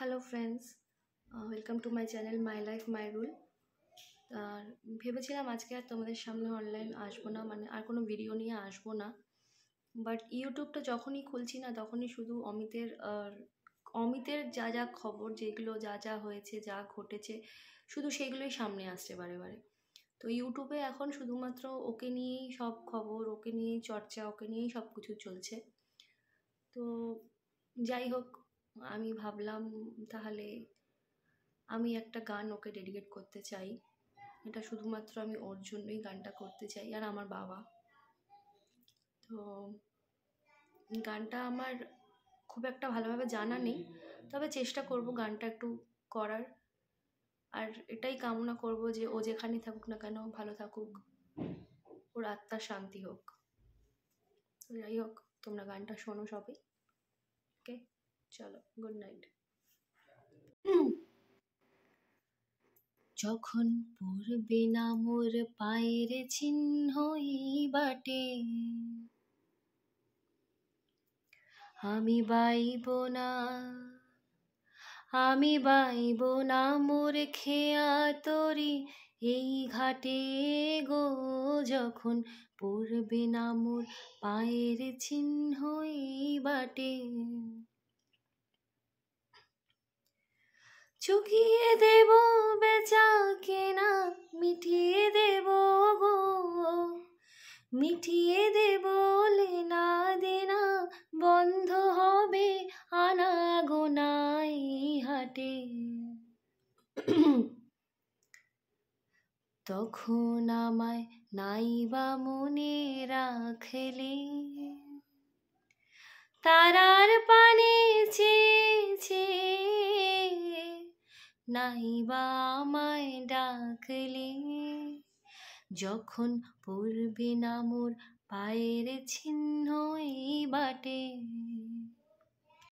hello friends welcome to my channel my life my rule আর ভেবেছিলাম আজকে আর তোমাদের সামনে অনলাইন আসবো না মানে আর কোনো ভিডিও নিয়ে আসবো না বাট ইউটিউবটা যখনই খুলছি না তখনই শুধু অমিতের অমিতের যা যা খবর যেগুলো যা যা হয়েছে যা ঘটেছে শুধু সেগুলোই সামনে আসছে বারে বারে তো ইউটিউবে এখন শুধুমাত্র ওকে নিয়েই সব খবর ওকে নিয়েই চর্চা ওকে নিয়েই সব কিছু চলছে তো যাই হোক আমি ভাবলাম তাহলে আমি একটা গান ওকে ডেডিকেট করতে চাই এটা শুধুমাত্র আমি ওর জন্যই গানটা করতে চাই আর আমার বাবা তো গানটা আমার খুব একটা ভালোভাবে জানা নেই তবে চেষ্টা করব গানটা একটু করার আর এটাই কামনা করব যে ও যেখানে থাকুক না কেন ভালো থাকুক ওর আত্মার শান্তি হোক যাই হোক তোমরা গানটা শোনো সবই ওকে চলো গুড নাইট যখন পড়বে না মোর পায়ের চিহ্ন বাটে আমি বাইব না আমি বাইব না মোর খেয়া তরি এই ঘাটে গো যখন পড়বে না মোর পায়ের চিহ্ন বাটে চুকিয়ে দেব বেচা কেনা মিটিয়ে দেব গো মিটিয়ে দেব লেনা দেনা বন্ধ হবে আনা গোনাই হাটে তখন আমায় নাইবা মনে রাখলে তারার পা নাই বা আমায় ডাকলে যখন পড়বে না মোর পায়ের চিহ্ন এই বাটে